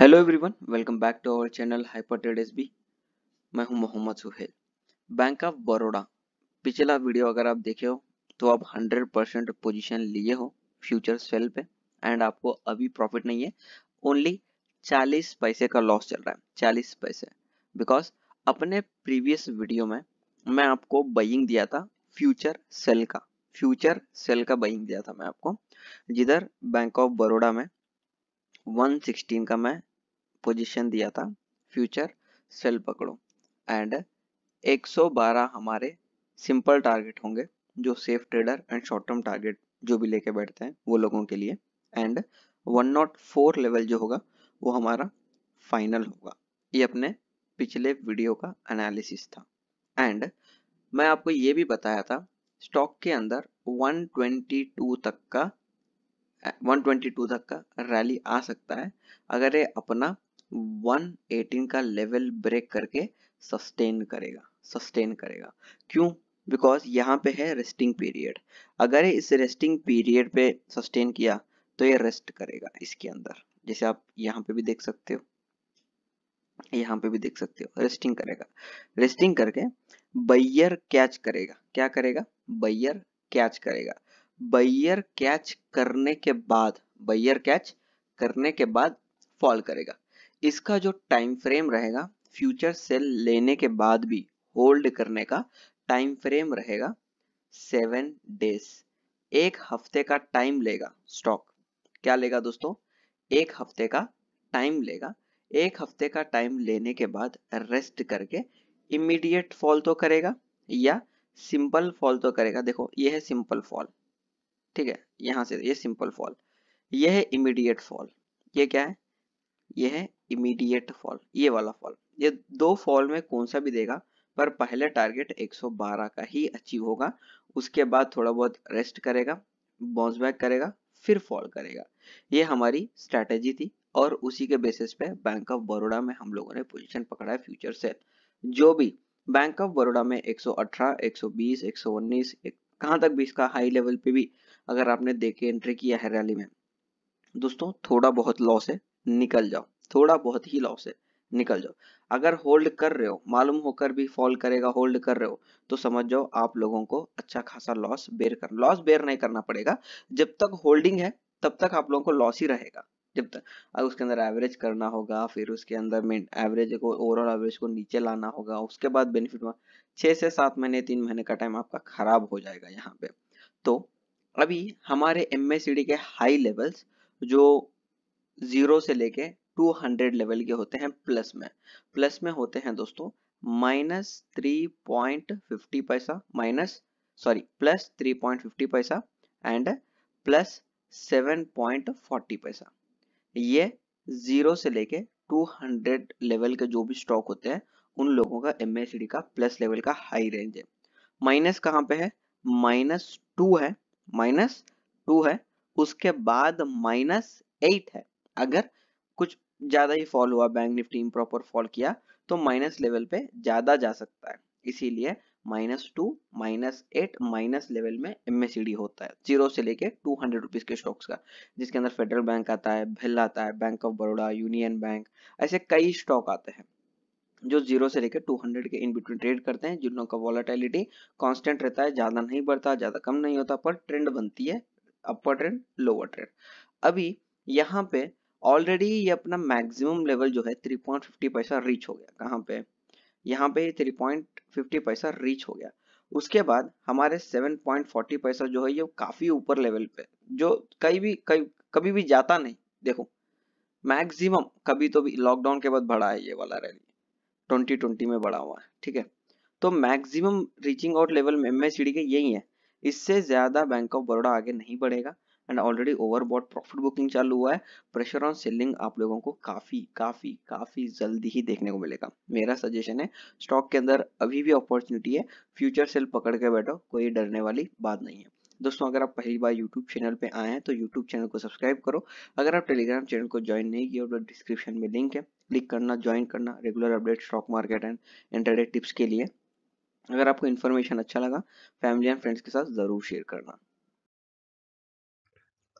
hello everyone welcome back to our channel hyper trades मैं हूं Mohammad Suhel bank of Baroda पिछला video अगर आप देखे हो तो आप 100 परसेंट पोजिशन लिए हो फ्यूचर सेल पे एंड आपको अभी प्रॉफिट नहीं है ओनली 40 पैसे का लॉस चल रहा है 40 पैसे बिकॉज अपने प्रीवियस वीडियो में मैं आपको बइंग दिया था फ्यूचर सेल का फ्यूचर सेल का बइंग दिया था मैं आपको जिधर बैंक ऑफ बड़ौदा में 116 का मैं पोजीशन दिया था फ्यूचर सेल पकड़ो एंड 112 हमारे सिंपल टारगेट होंगे जो safe trader and short term target जो भी लेके बैठते हैं वो लोगों के लिए एंड 104 लेवल जो होगा वो हमारा फाइनल होगा ये अपने पिछले वीडियो का एनालिसिस था एंड मैं आपको ये भी बताया था स्टॉक के अंदर 122 तक का 122 तक का रैली आ सकता है अगर ये अपना 118 का लेवल ब्रेक करके सस्टेन करेगा सस्टेन करेगा क्यों बिकॉज यहाँ पे है रेस्टिंग पीरियड अगर इस रेस्टिंग पीरियड पे सस्टेन किया तो ये रेस्ट करेगा इसके अंदर जैसे आप यहाँ पे भी देख सकते हो यहाँ पे भी देख सकते हो रेस्टिंग करेगा रेस्टिंग करके बैयर कैच करेगा क्या करेगा बैयर कैच करेगा बैयर कैच करने के बाद बैयर कैच करने के बाद फॉल करेगा इसका जो टाइम फ्रेम रहेगा फ्यूचर सेल लेने के बाद भी होल्ड करने का टाइम फ्रेम रहेगा सेवन डेज एक हफ्ते का टाइम लेगा स्टॉक क्या लेगा दोस्तों एक हफ्ते का टाइम लेगा एक हफ्ते का टाइम लेने के बाद रेस्ट करके इमीडिएट फॉल तो करेगा या सिंपल फॉल तो करेगा देखो यह है सिंपल फॉल ठीक है यहां से यह सिंपल फॉल यह है इमीडिएट फॉल ये क्या है यह है इमीडिएट फॉल ये वाला फॉल ये दो फॉल में कौन सा भी देगा पर पहले टारगेट 112 का ही अचीव होगा उसके बाद थोड़ा बहुत रेस्ट करेगा बाउंस बैक करेगा फिर फॉल करेगा ये हमारी स्ट्रेटेजी थी और उसी के बेसिस पे बैंक ऑफ बड़ोडा में हम लोगों ने पोजिशन पकड़ा है फ्यूचर सेल जो भी बैंक ऑफ बड़ोडा में 118, 120, 119 कहां तक भी इसका हाई लेवल पे भी अगर आपने देखे एंट्री किया है रैली में दोस्तों थोड़ा बहुत लॉस है निकल जाओ थोड़ा बहुत ही लॉस है निकल जाओ अगर होल्ड कर रहे हो मालूम होकर भी फॉल करेगा होल्ड कर रहे हो तो समझ जाओ आप लोगों को अच्छा खासा लॉस बेर कर लॉस बेर नहीं करना पड़ेगा जब तक होल्डिंग है तब तक आप लोगों को लॉस ही रहेगा जब तक अब उसके अंदर एवरेज करना होगा फिर उसके अंदर में एवरेज को ओवरऑल एवरेज को नीचे लाना होगा उसके बाद बेनिफिट छह से सात महीने तीन महीने का टाइम आपका खराब हो जाएगा यहाँ पे तो अभी हमारे एम के हाई लेवल्स जो जीरो से लेके 200 लेवल के होते हैं प्लस में प्लस में होते हैं दोस्तों माइनस थ्री पॉइंट फिफ्टी पैसा minus sorry plus three point fifty पैसा and plus seven point forty पैसा ये जीरो से लेके 200 लेवल के जो भी स्टॉक होते हैं उन लोगों का एम का प्लस लेवल का हाई रेंज है माइनस कहाँ पे है माइनस टू है माइनस टू है उसके बाद माइनस एट है अगर कुछ ज्यादा ही फॉल हुआ बैंक निफ्टी इम्प्रॉपर फॉल किया तो माइनस लेवल पे ज्यादा जा सकता है इसीलिए minus two minus eight minus level में एम e होता है जीरो से लेके टू हंड्रेड रुपीज के स्टॉक्स का जिसके अंदर फेडरल बैंक आता है भिल आता है bank of Baroda union bank ऐसे कई स्टॉक आते हैं जो जीरो से लेकर 200 के इन बिटवीन ट्रेड करते हैं जिन लोगों का वॉलेटिलिटी कांस्टेंट रहता है ज्यादा नहीं बढ़ता ज्यादा कम नहीं होता पर ट्रेंड बनती है अपर ट्रेंड लोअर ट्रेंड अभी यहाँ पे ऑलरेडी ये अपना मैक्सिमम लेवल जो है 3.50 पैसा रीच हो गया कहाँ पे यहाँ पे 3.50 पैसा रीच हो गया उसके बाद हमारे 7.40 पैसा जो है ये काफी ऊपर लेवल पे जो कई भी कई कभी भी जाता नहीं देखो मैक्सिमम कभी तो भी लॉकडाउन के बाद बढ़ा है ये वाला रैली ट्वेंटी ट्वेंटी में बढ़ा हुआ है ठीक है तो मैक्सिमम रीचिंग आउट लेवल में एमएसडी के यही है इससे ज्यादा बैंक ऑफ बड़ौदा आगे नहीं बढ़ेगा and already overbought profit booking चालू हुआ है प्रेशर ऑन सेलिंग आप लोगों को काफी काफी काफी जल्दी ही देखने को मिलेगा मेरा सजेशन है स्टॉक के अंदर अभी भी अपॉर्चुनिटी है फ्यूचर सेल पकड़ के बैठो कोई डरने वाली बात नहीं है दोस्तों अगर आप पहली बार YouTube चैनल पे आए हैं तो YouTube चैनल को सब्सक्राइब करो अगर आप Telegram चैनल को ज्वाइन नहीं किया तो डिस्क्रिप्शन में लिंक है क्लिक करना ज्वाइन करना regular update stock market and intraday tips के लिए अगर आपको इन्फॉर्मेशन अच्छा लगा फैमिली एंड फ्रेंड्स के साथ जरूर शेयर करना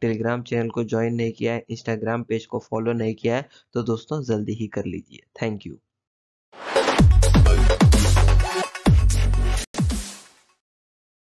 टेलीग्राम चैनल को ज्वाइन नहीं किया है इंस्टाग्राम पेज को फॉलो नहीं किया है तो दोस्तों जल्दी ही कर लीजिए थैंक यू